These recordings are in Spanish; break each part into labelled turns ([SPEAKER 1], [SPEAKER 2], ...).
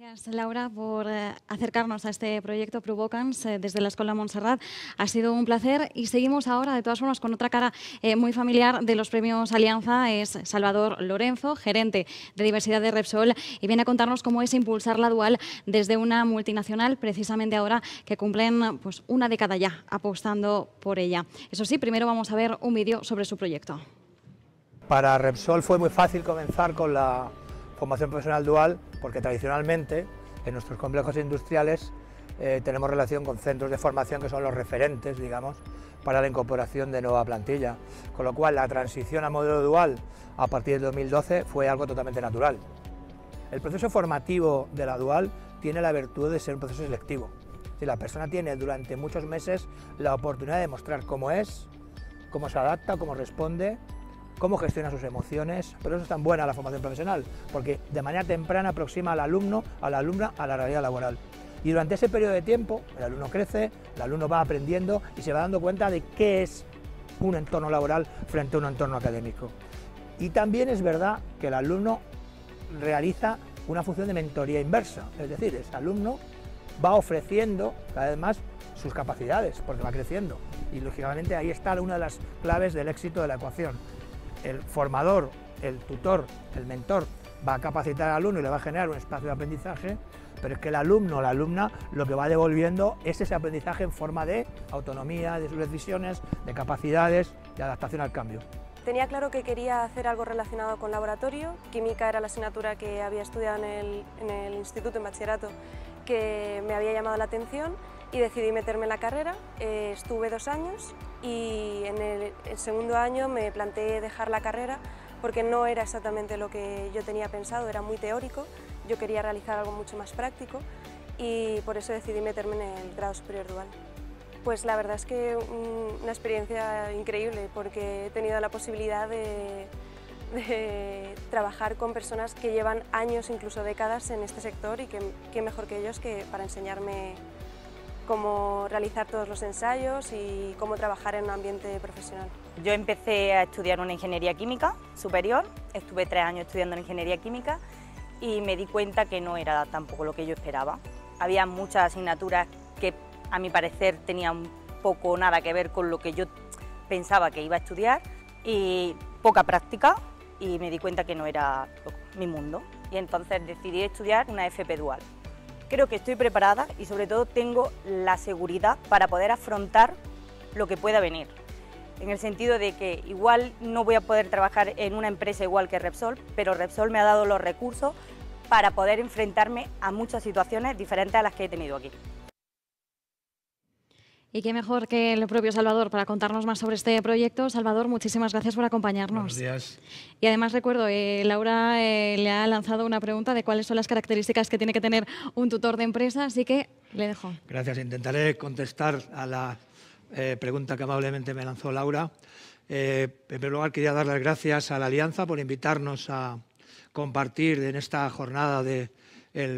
[SPEAKER 1] Gracias, Laura, por eh, acercarnos a este proyecto Provocans eh, desde la Escuela Montserrat. Ha sido un placer y seguimos ahora, de todas formas, con otra cara eh, muy familiar de los premios Alianza. Es Salvador Lorenzo, gerente de diversidad de Repsol, y viene a contarnos cómo es impulsar la dual desde una multinacional, precisamente ahora que cumplen pues, una década ya apostando por ella. Eso sí, primero vamos a ver un vídeo sobre su proyecto. Para Repsol fue muy fácil comenzar con la formación profesional dual porque tradicionalmente en nuestros complejos industriales eh, tenemos relación con centros de formación que son los referentes, digamos, para la incorporación de nueva plantilla. Con lo cual, la transición a modelo dual a partir del 2012 fue algo totalmente natural. El proceso formativo de la dual tiene la virtud de ser un proceso selectivo. Si la persona tiene durante muchos meses la oportunidad de mostrar cómo es, cómo se adapta, cómo responde cómo gestiona sus emociones. pero eso es tan buena la formación profesional, porque de manera temprana aproxima al alumno, a la alumna, a la realidad laboral. Y durante ese periodo de tiempo, el alumno crece, el alumno va aprendiendo y se va dando cuenta de qué es un entorno laboral frente a un entorno académico. Y también es verdad que el alumno realiza una función de mentoría inversa, es decir, ese alumno va ofreciendo cada vez más sus capacidades, porque va creciendo. Y lógicamente ahí está una de las claves del éxito de la ecuación, el formador, el tutor, el mentor va a capacitar al alumno y le va a generar un espacio de aprendizaje, pero es que el alumno o la alumna lo que va devolviendo es ese aprendizaje en forma de autonomía, de sus decisiones, de capacidades, de adaptación al cambio. Tenía claro que quería hacer algo relacionado con laboratorio, química era la asignatura que había estudiado en el, instituto, en bachillerato, que me había llamado la atención y decidí meterme en la carrera. Eh, estuve dos años y en el, segundo año me planteé dejar la carrera porque no era exactamente lo que yo tenía pensado, era muy teórico, yo quería realizar algo mucho más práctico y por eso decidí meterme en el grado superior dual. Pues la verdad es que una experiencia increíble porque he tenido la posibilidad de, trabajar con personas que llevan años, incluso décadas en este sector y que, que mejor que ellos que para enseñarme cómo realizar todos los ensayos y cómo trabajar en un ambiente profesional. Yo empecé a estudiar una ingeniería química superior, estuve tres años estudiando ingeniería química y me di cuenta que no era tampoco lo que yo esperaba. Había muchas asignaturas que a mi parecer tenían un poco nada que ver con lo que yo pensaba que iba a estudiar y poca práctica y me di cuenta que no era mi mundo y entonces decidí estudiar una FP dual. Creo que estoy preparada y sobre todo tengo la seguridad para poder afrontar lo que pueda venir. En el sentido de que igual no voy a poder trabajar en una empresa igual que Repsol, pero Repsol me ha dado los recursos para poder enfrentarme a muchas situaciones diferentes a las que he tenido aquí. Y qué mejor que el propio Salvador para contarnos más sobre este proyecto. Salvador, muchísimas gracias por acompañarnos. Buenos días. Y además recuerdo, eh, Laura eh, le ha lanzado una pregunta de cuáles son las características que tiene que tener un tutor de empresa, así que le dejo. Gracias. Intentaré contestar a la eh, pregunta que amablemente me lanzó Laura. en primer lugar, quería dar las gracias a la Alianza por invitarnos a compartir en esta jornada del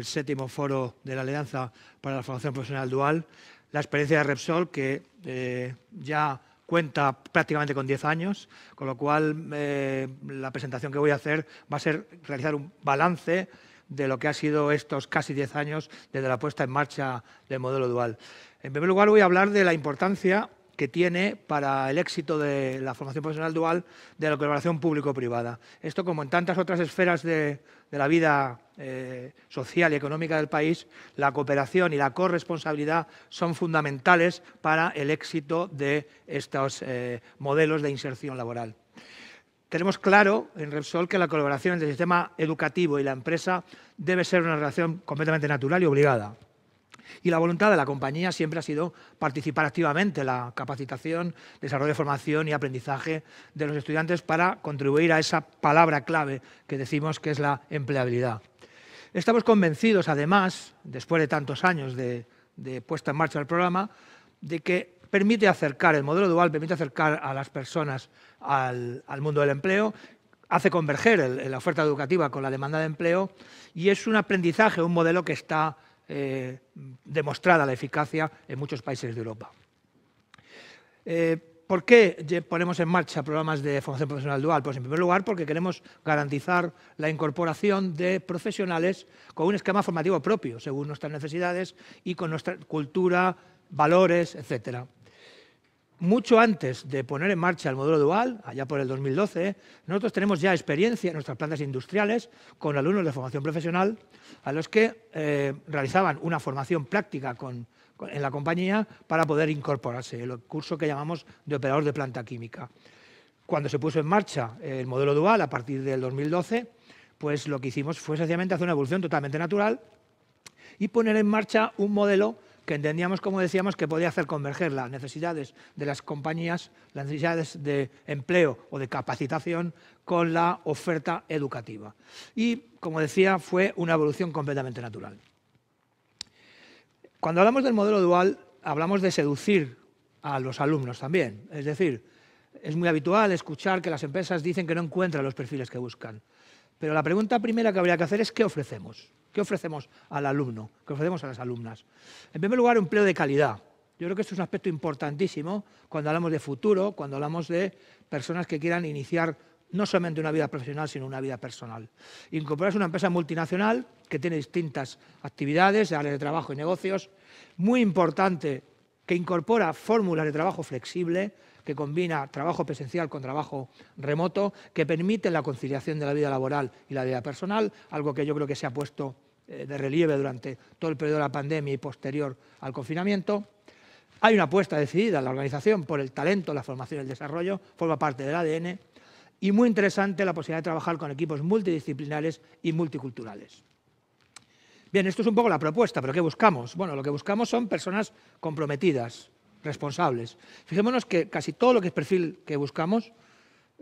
[SPEAKER 1] séptimo foro de la Alianza para la Formación Profesional Dual la experiencia de Repsol, que eh, ya cuenta prácticamente con 10 años, con lo cual eh, la presentación que voy a hacer va a ser realizar un balance de lo que ha sido estos casi 10 años desde la puesta en marcha del modelo dual. En primer lugar, voy a hablar de la importancia que tiene para el éxito de la formación profesional dual de la colaboración público-privada. Esto, como en tantas otras esferas de, la vida eh, social y económica del país, la cooperación y la corresponsabilidad son fundamentales para el éxito de estos eh, modelos de inserción laboral. Tenemos claro en Repsol que la colaboración entre el sistema educativo y la empresa debe ser una relación completamente natural y obligada. Y la voluntad de la compañía siempre ha sido participar activamente en la capacitación, desarrollo, de formación y aprendizaje de los estudiantes para contribuir a esa palabra clave que decimos que es la empleabilidad. Estamos convencidos, además, después de tantos años de, puesta en marcha del programa, de que permite acercar, el modelo dual permite acercar a las personas al, mundo del empleo hace converger la oferta educativa con la demanda de empleo y es un aprendizaje, un modelo que está eh, demostrada la eficacia en muchos países de Europa. Eh, ¿Por qué ponemos en marcha programas de formación profesional dual? Pues en primer lugar porque queremos garantizar la incorporación de profesionales con un esquema formativo propio, según nuestras necesidades y con nuestra cultura, valores, etcétera mucho antes de poner en marcha el modelo dual, allá por el 2012, nosotros tenemos ya experiencia en nuestras plantas industriales con alumnos de formación profesional a los que eh, realizaban una formación práctica en la compañía para poder incorporarse, el curso que llamamos de operador de planta química. Cuando se puso en marcha el modelo dual a partir del 2012, pues lo que hicimos fue sencillamente hacer una evolución totalmente natural y poner en marcha un modelo que entendíamos, como decíamos, que podía hacer converger las necesidades de las compañías, las necesidades de empleo o de capacitación con la oferta educativa. Y, como decía, fue una evolución completamente natural. Cuando hablamos del modelo dual, hablamos de seducir a los alumnos también. Es decir, es muy habitual escuchar que las empresas dicen que no encuentran los perfiles que buscan. Pero la pregunta primera que habría que hacer es ¿qué ofrecemos? ¿Qué ofrecemos al alumno? ¿Qué ofrecemos a las alumnas? En primer lugar, empleo de calidad. Yo creo que esto es un aspecto importantísimo cuando hablamos de futuro, cuando hablamos de personas que quieran iniciar no solamente una vida profesional, sino una vida personal. Incorporar es una empresa multinacional que tiene distintas actividades, áreas de trabajo y negocios. Muy importante que incorpora fórmulas de trabajo flexible, que combina trabajo presencial con trabajo remoto, que permite la conciliación de la vida laboral y la vida personal, algo que yo creo que se ha puesto eh, de relieve durante todo el periodo de la pandemia y posterior al confinamiento. Hay una apuesta decidida en la organización por el talento, la formación y el desarrollo, forma parte del ADN y muy interesante la posibilidad de trabajar con equipos multidisciplinares y multiculturales. Bien, esto es un poco la propuesta, pero ¿qué buscamos? Bueno, lo que buscamos son personas comprometidas, responsables. Fijémonos que casi todo lo que es perfil que buscamos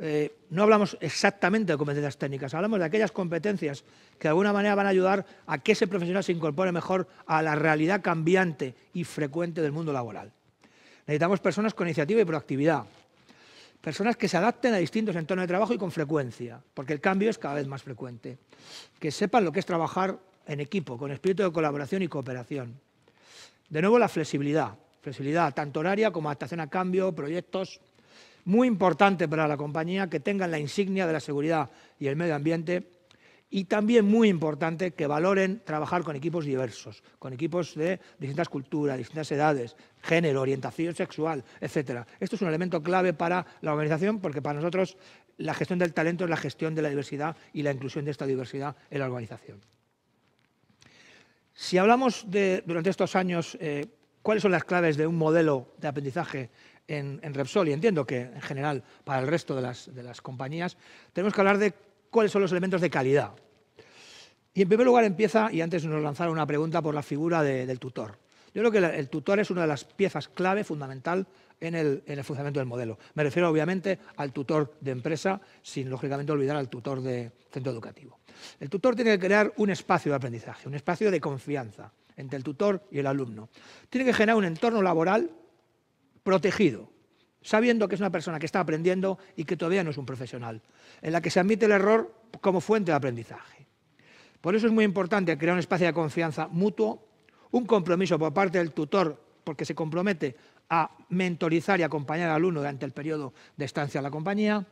[SPEAKER 1] eh, no hablamos exactamente de competencias técnicas, hablamos de aquellas competencias que de alguna manera van a ayudar a que ese profesional se incorpore mejor a la realidad cambiante y frecuente del mundo laboral. Necesitamos personas con iniciativa y proactividad, personas que se adapten a distintos entornos de trabajo y con frecuencia, porque el cambio es cada vez más frecuente, que sepan lo que es trabajar en equipo, con espíritu de colaboración y cooperación. De nuevo, la flexibilidad, flexibilidad tanto horaria como adaptación a cambio, proyectos, muy importante para la compañía que tengan la insignia de la seguridad y el medio ambiente y también muy importante que valoren trabajar con equipos diversos, con equipos de distintas culturas, distintas edades, género, orientación sexual, etc. Esto es un elemento clave para la organización porque para nosotros la gestión del talento es la gestión de la diversidad y la inclusión de esta diversidad en la organización. Si hablamos de, durante estos años, eh, cuáles son las claves de un modelo de aprendizaje en, Repsol, y entiendo que en general para el resto de las, compañías, tenemos que hablar de cuáles son los elementos de calidad. Y en primer lugar empieza, y antes nos lanzaron una pregunta por la figura del tutor. Yo creo que el tutor es una de las piezas clave, fundamental, en el, funcionamiento del modelo. Me refiero, obviamente, al tutor de empresa, sin, lógicamente, olvidar al tutor de centro educativo. El tutor tiene que crear un espacio de aprendizaje, un espacio de confianza entre el tutor y el alumno. Tiene que generar un entorno laboral protegido, sabiendo que es una persona que está aprendiendo y que todavía no es un profesional, en la que se admite el error como fuente de aprendizaje. Por eso es muy importante crear un espacio de confianza mutuo, un compromiso por parte del tutor, porque se compromete a mentorizar y acompañar al alumno durante el periodo de estancia en la compañía,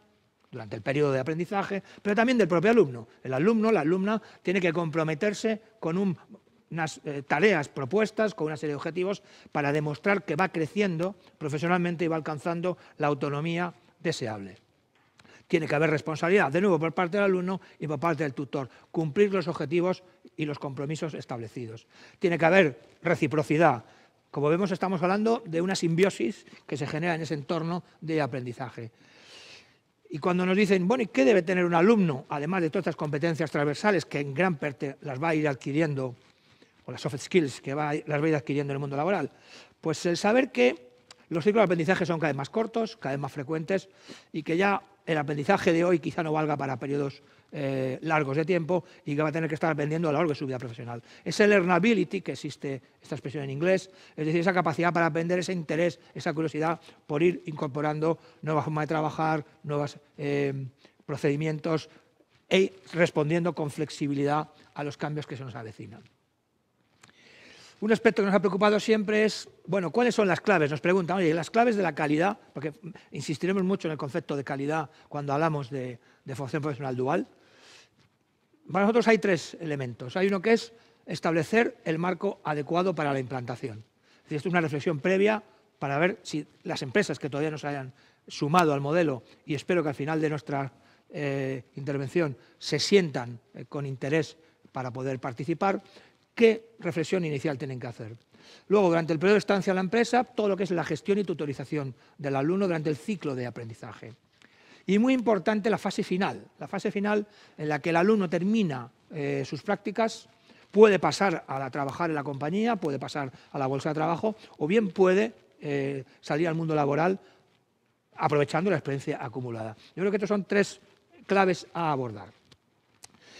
[SPEAKER 1] durante el periodo de aprendizaje, pero también del propio alumno. El alumno, la alumna, tiene que comprometerse con un unas eh, tareas propuestas con una serie de objetivos para demostrar que va creciendo profesionalmente y va alcanzando la autonomía deseable. Tiene que haber responsabilidad, de nuevo, por parte del alumno y por parte del tutor, cumplir los objetivos y los compromisos establecidos. Tiene que haber reciprocidad, como vemos, estamos hablando de una simbiosis que se genera en ese entorno de aprendizaje. Y cuando nos dicen, bueno, ¿y qué debe tener un alumno, además de todas estas competencias transversales que en gran parte las va a ir adquiriendo o las soft skills que va, las vais adquiriendo en el mundo laboral? Pues el saber que los ciclos de aprendizaje son cada vez más cortos, cada vez más frecuentes y que ya el aprendizaje de hoy quizá no valga para periodos eh, largos de tiempo y que va a tener que estar aprendiendo a lo largo de su vida profesional. Es el learnability, que existe esta expresión en inglés, es decir, esa capacidad para aprender, ese interés, esa curiosidad por ir incorporando nuevas formas de trabajar, nuevos eh, procedimientos e respondiendo con flexibilidad a los cambios que se nos avecinan. Un aspecto que nos ha preocupado siempre es, bueno, ¿cuáles son las claves? Nos preguntan, oye, las claves de la calidad, porque insistiremos mucho en el concepto de calidad cuando hablamos de, formación profesional dual. Para nosotros hay tres elementos. Hay uno que es establecer el marco adecuado para la implantación. Es decir, esto es una reflexión previa para ver si las empresas que todavía no se hayan sumado al modelo, y espero que al final de nuestra eh, intervención se sientan eh, con interés para poder participar, ¿Qué reflexión inicial tienen que hacer? Luego, durante el periodo de estancia en la empresa, todo lo que es la gestión y tutorización del alumno durante el ciclo de aprendizaje. Y muy importante la fase final, la fase final en la que el alumno termina eh, sus prácticas, puede pasar a, trabajar en la compañía, puede pasar a la bolsa de trabajo o bien puede eh, salir al mundo laboral aprovechando la experiencia acumulada. Yo creo que estos son tres claves a abordar.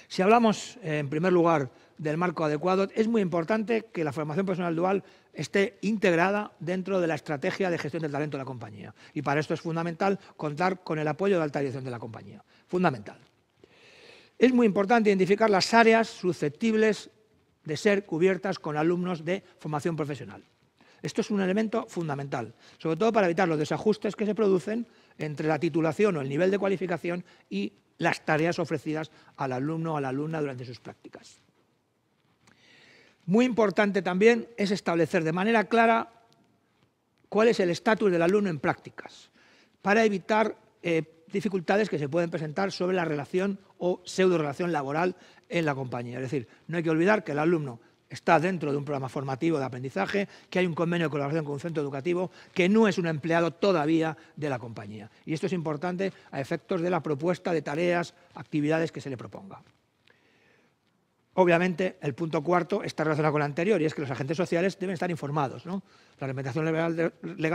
[SPEAKER 1] Si hablamos, en primer lugar, del marco adecuado. Es muy importante que la formación personal dual esté integrada dentro de la estrategia de gestión del talento de la compañía. Y para esto es fundamental contar con el apoyo de alta dirección de la compañía. Fundamental. Es muy importante identificar las áreas susceptibles de ser cubiertas con alumnos de formación profesional. Esto es un elemento fundamental, sobre todo para evitar los desajustes que se producen entre la titulación o el nivel de cualificación y las tareas ofrecidas al alumno o a la alumna durante sus prácticas. Muy importante también es establecer de manera clara cuál es el estatus del alumno en prácticas, para evitar eh, dificultades que se pueden presentar sobre la relación o pseudo relación laboral en la compañía. Es decir, no hay que olvidar que el alumno está dentro de un programa formativo de aprendizaje, que hay un convenio de colaboración con un centro educativo, que no es un empleado todavía de la compañía. Y esto es importante a efectos de la propuesta de tareas, actividades que se le proponga. Obviamente, el punto cuarto está relacionado con el anterior y es que los agentes sociales deben estar informados. La alimentación legal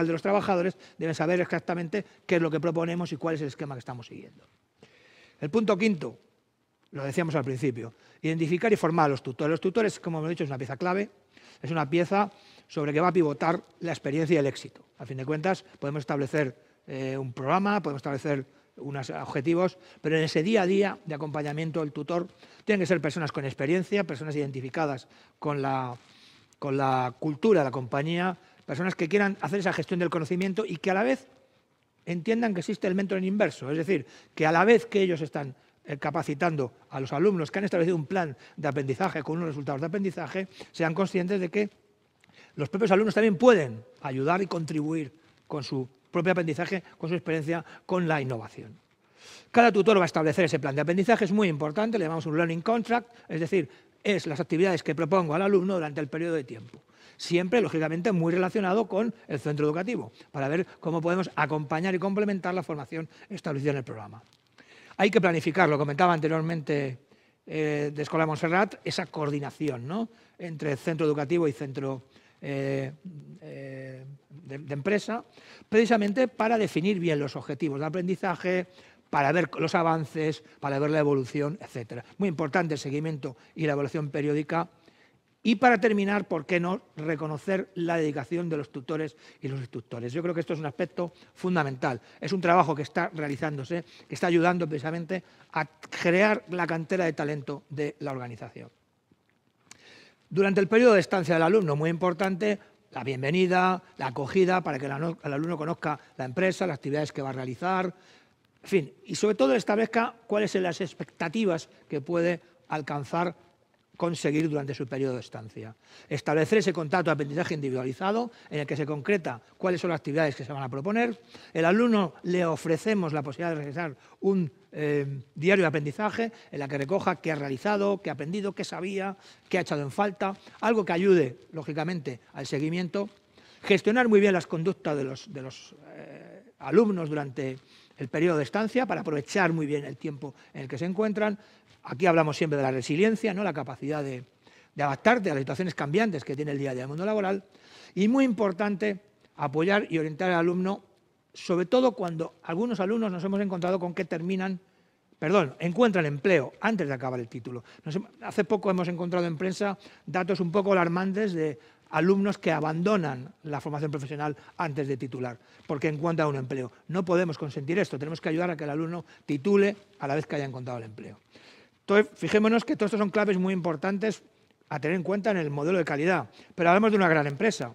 [SPEAKER 1] de, los trabajadores deben saber exactamente qué es lo que proponemos y cuál es el esquema que estamos siguiendo. El punto quinto, lo decíamos al principio, identificar y formar a los tutores. Los tutores, como hemos dicho, es una pieza clave, es una pieza sobre que va a pivotar la experiencia y el éxito. A fin de cuentas, podemos establecer eh, un programa, podemos establecer unos objetivos, pero en ese día a día de acompañamiento del tutor tienen que ser personas con experiencia, personas identificadas con la, cultura de la compañía, personas que quieran hacer esa gestión del conocimiento y que a la vez entiendan que existe el en inverso, es decir, que a la vez que ellos están eh, capacitando a los alumnos que han establecido un plan de aprendizaje con unos resultados de aprendizaje, sean conscientes de que los propios alumnos también pueden ayudar y contribuir con su propio aprendizaje con su experiencia con la innovación. Cada tutor va a establecer ese plan de aprendizaje, es muy importante, le llamamos un learning contract, es decir, es las actividades que propongo al alumno durante el periodo de tiempo. Siempre, lógicamente, muy relacionado con el centro educativo, para ver cómo podemos acompañar y complementar la formación establecida en el programa. Hay que planificar, lo comentaba anteriormente eh, de Escola Montserrat, esa coordinación ¿no? entre centro educativo y centro eh, eh, de, de, empresa, precisamente para definir bien los objetivos de aprendizaje, para ver los avances, para ver la evolución, etc. Muy importante el seguimiento y la evaluación periódica. Y para terminar, ¿por qué no reconocer la dedicación de los tutores y los instructores? Yo creo que esto es un aspecto fundamental. Es un trabajo que está realizándose, que está ayudando precisamente a crear la cantera de talento de la organización. Durante el periodo de estancia del alumno, muy importante, la bienvenida, la acogida, para que el alumno conozca la empresa, las actividades que va a realizar, en fin, y sobre todo establezca cuáles son las expectativas que puede alcanzar conseguir durante su periodo de estancia. Establecer ese contrato de aprendizaje individualizado en el que se concreta cuáles son las actividades que se van a proponer. El alumno le ofrecemos la posibilidad de realizar un eh, diario de aprendizaje en la que recoja qué ha realizado, qué ha aprendido, qué sabía, qué ha echado en falta, algo que ayude, lógicamente, al seguimiento. Gestionar muy bien las conductas de los, eh, alumnos durante el periodo de estancia para aprovechar muy bien el tiempo en el que se encuentran, Aquí hablamos siempre de la resiliencia, ¿no? la capacidad de, adaptarte a las situaciones cambiantes que tiene el día a día del mundo laboral. Y muy importante, apoyar y orientar al alumno, sobre todo cuando algunos alumnos nos hemos encontrado con que terminan, perdón, encuentran empleo antes de acabar el título. hace poco hemos encontrado en prensa datos un poco alarmantes de alumnos que abandonan la formación profesional antes de titular, porque encuentran un empleo. No podemos consentir esto, tenemos que ayudar a que el alumno titule a la vez que haya encontrado el empleo. Entonces, fijémonos que todos estos son claves muy importantes a tener en cuenta en el modelo de calidad. Pero hablamos de una gran empresa.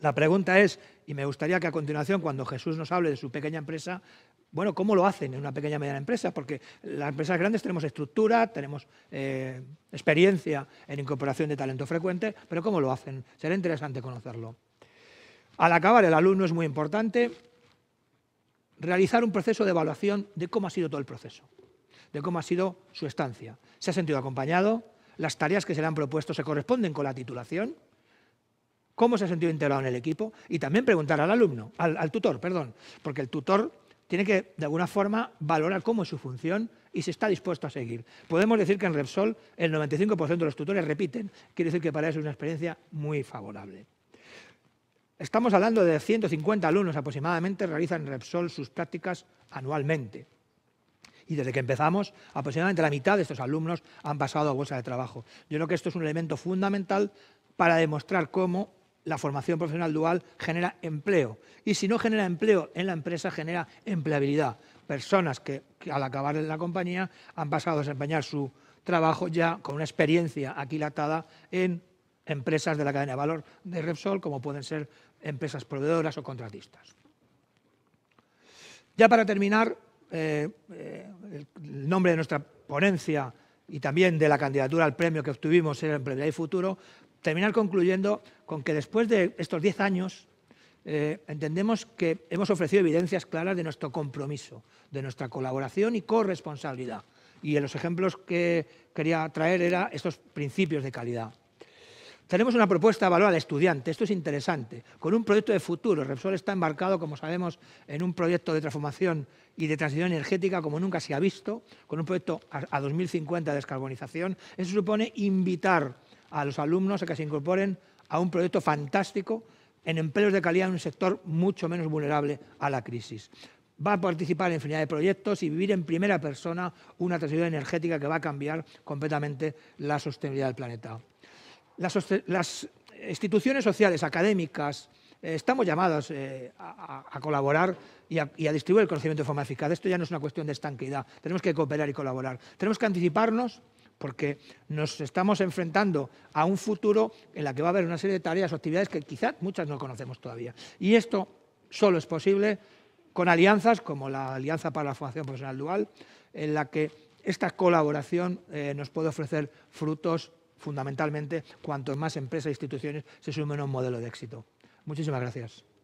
[SPEAKER 1] La pregunta es, y me gustaría que a continuación, cuando Jesús nos hable de su pequeña empresa, bueno, ¿cómo lo hacen en una pequeña y mediana empresa? Porque las empresas grandes tenemos estructura, tenemos eh, experiencia en incorporación de talento frecuente, pero ¿cómo lo hacen? Será interesante conocerlo. Al acabar, el alumno es muy importante realizar un proceso de evaluación de cómo ha sido todo el proceso de cómo ha sido su estancia. Se ha sentido acompañado, las tareas que se le han propuesto se corresponden con la titulación, cómo se ha sentido integrado en el equipo y también preguntar al alumno, al, tutor, perdón, porque el tutor tiene que, de alguna forma, valorar cómo es su función y si está dispuesto a seguir. Podemos decir que en Repsol el 95% de los tutores repiten, quiere decir que para eso es una experiencia muy favorable. Estamos hablando de 150 alumnos aproximadamente realizan Repsol sus prácticas anualmente y desde que empezamos, aproximadamente la mitad de estos alumnos han pasado a bolsa de trabajo. Yo creo que esto es un elemento fundamental para demostrar cómo la formación profesional dual genera empleo. Y si no genera empleo en la empresa, genera empleabilidad. Personas que, al acabar en la compañía han pasado a desempeñar su trabajo ya con una experiencia aquilatada en empresas de la cadena de valor de Repsol, como pueden ser empresas proveedoras o contratistas. Ya para terminar, eh, eh, el nombre de nuestra ponencia y también de la candidatura al premio que obtuvimos en Premio y Futuro, terminar concluyendo con que después de estos 10 años eh, entendemos que hemos ofrecido evidencias claras de nuestro compromiso, de nuestra colaboración y corresponsabilidad. Y en los ejemplos que quería traer eran estos principios de calidad. Tenemos una propuesta de valor al estudiante, esto es interesante, con un proyecto de futuro. Repsol está embarcado, como sabemos, en un proyecto de transformación y de transición energética como nunca se ha visto, con un proyecto a 2050 de descarbonización. Eso supone invitar a los alumnos a que se incorporen a un proyecto fantástico en empleos de calidad en un sector mucho menos vulnerable a la crisis va a participar en infinidad de proyectos y vivir en primera persona una transición energética que va a cambiar completamente la sostenibilidad del planeta. Las, instituciones sociales, académicas, eh, estamos llamadas eh, a, colaborar y a, distribuir el conocimiento de forma eficaz. Esto ya no es una cuestión de estanqueidad. Tenemos que cooperar y colaborar. Tenemos que anticiparnos porque nos estamos enfrentando a un futuro en el que va a haber una serie de tareas o actividades que quizás muchas no conocemos todavía. Y esto solo es posible con alianzas como la Alianza para la Formación Profesional Dual, en la que esta colaboración eh, nos puede ofrecer frutos fundamentalmente cuanto más empresas e instituciones se sumen a un modelo de éxito. Muchísimas gracias.